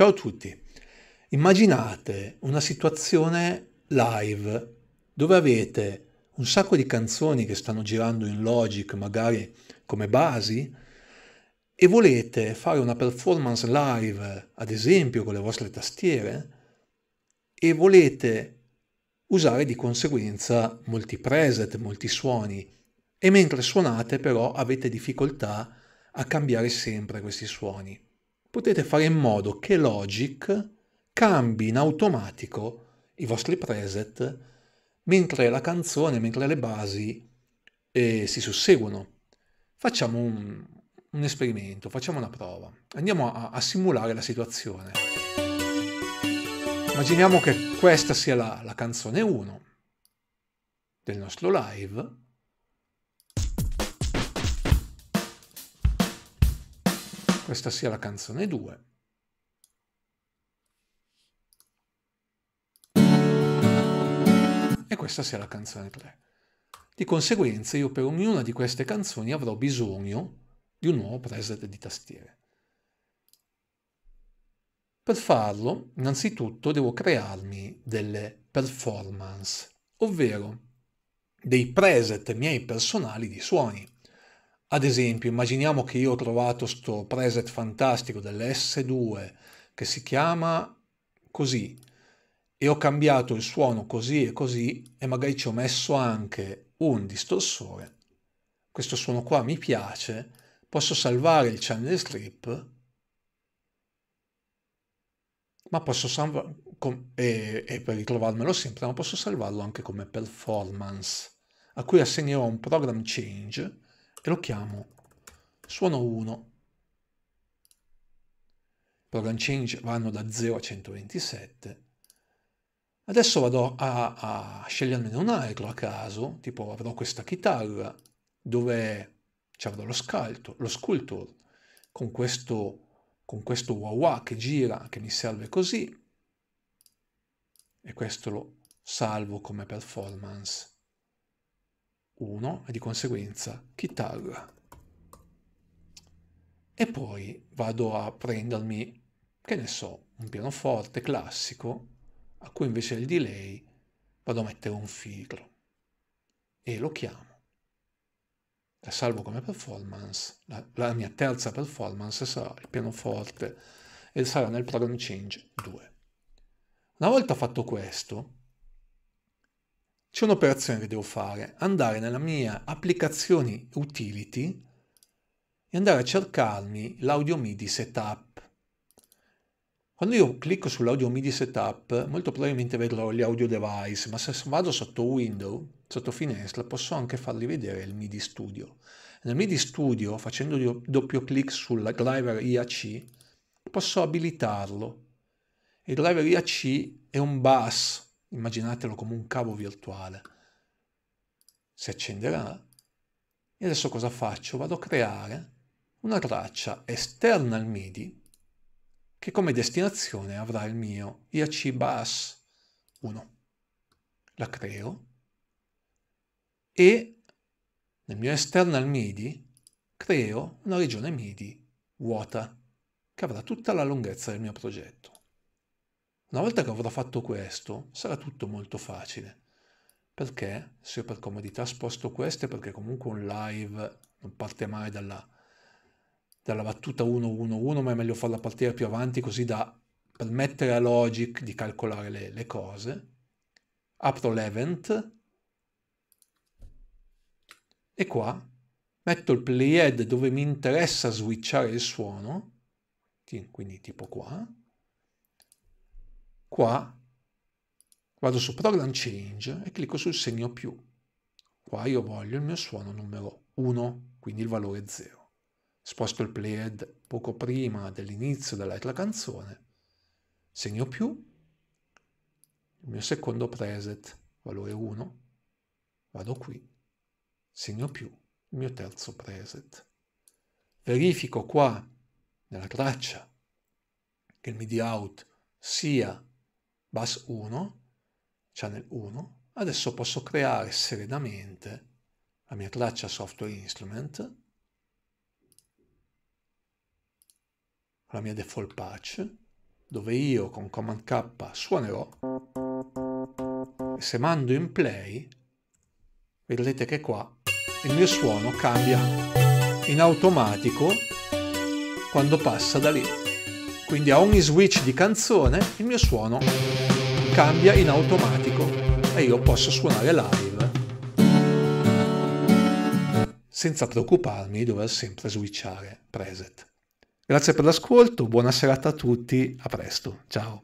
Ciao a tutti. Immaginate una situazione live dove avete un sacco di canzoni che stanno girando in Logic, magari come basi, e volete fare una performance live, ad esempio con le vostre tastiere, e volete usare di conseguenza molti preset, molti suoni, e mentre suonate però avete difficoltà a cambiare sempre questi suoni potete fare in modo che Logic cambi in automatico i vostri preset mentre la canzone, mentre le basi eh, si susseguono. Facciamo un, un, esperimento, facciamo una prova. Andiamo a, a, simulare la situazione. Immaginiamo che questa sia la, la canzone 1 del nostro live questa sia la canzone 2. E questa sia la canzone 3. Di conseguenza io per ognuna di queste canzoni avrò bisogno di un nuovo preset di tastiere. Per farlo, innanzitutto devo crearmi delle performance, ovvero dei preset miei personali di suoni. Ad esempio, immaginiamo che io ho trovato questo preset fantastico dell'S2 che si chiama così e ho cambiato il suono così e così e magari ci ho messo anche un distorsore. Questo suono qua mi piace, posso salvare il channel strip, ma posso salvare e per ritrovarmelo sempre, ma posso salvarlo anche come performance, a cui assegnerò un program change e lo chiamo suono 1. Program change vanno da 0 a 127. Adesso vado a, a sceglierne un altro a caso, tipo avrò questa chitarra dove ci avrò lo, scalto, lo sculptor con questo, con questo wah wah che gira, che mi serve così, e questo lo salvo come performance. 1 e di conseguenza chitarra. E poi vado a prendermi, che ne so, un pianoforte classico a cui invece il delay vado a mettere un filtro e lo chiamo. La salvo come performance, la, la mia terza performance sarà il pianoforte e sarà nel program change 2. Una volta fatto questo, c'è un'operazione che devo fare, andare nella mia applicazioni utility e andare a cercarmi l'audio MIDI setup. Quando io clicco sull'audio MIDI setup, molto probabilmente vedrò gli audio device, ma se vado sotto window, sotto finestra, posso anche farli vedere il MIDI studio. Nel MIDI studio, facendo doppio clic sul driver IAC, posso abilitarlo. Il driver IAC è un bus immaginatelo come un cavo virtuale. Si accenderà e adesso cosa faccio? Vado a creare una traccia esterna al MIDI che come destinazione avrà il mio IAC bus 1. La creo e nel mio external MIDI creo una regione MIDI vuota che avrà tutta la lunghezza del mio progetto. Una volta che avrò fatto questo, sarà tutto molto facile. Perché? Se io per comodità sposto queste, perché comunque un live non parte mai dalla, dalla battuta 1-1-1, ma è meglio farla partire più avanti così da permettere a Logic di calcolare le, le cose. Apro l'event e qua metto il playhead dove mi interessa switchare il suono, quindi tipo qua, Qua vado su Program Change e clicco sul segno più. Qua io voglio il mio suono numero 1, quindi il valore 0. Sposto il playhead poco prima dell'inizio della canzone, segno più, il mio secondo preset, valore 1, vado qui, segno più, il mio terzo preset. Verifico qua, nella traccia, che il MIDI out sia bus 1, channel 1, adesso posso creare serenamente la mia traccia software instrument, la mia default patch, dove io con Command K suonerò se mando in play vedrete che qua il mio suono cambia in automatico quando passa da lì. Quindi a ogni switch di canzone il mio suono cambia in automatico e io posso suonare live senza preoccuparmi di dover sempre switchare preset. Grazie per l'ascolto, buona serata a tutti, a presto, ciao!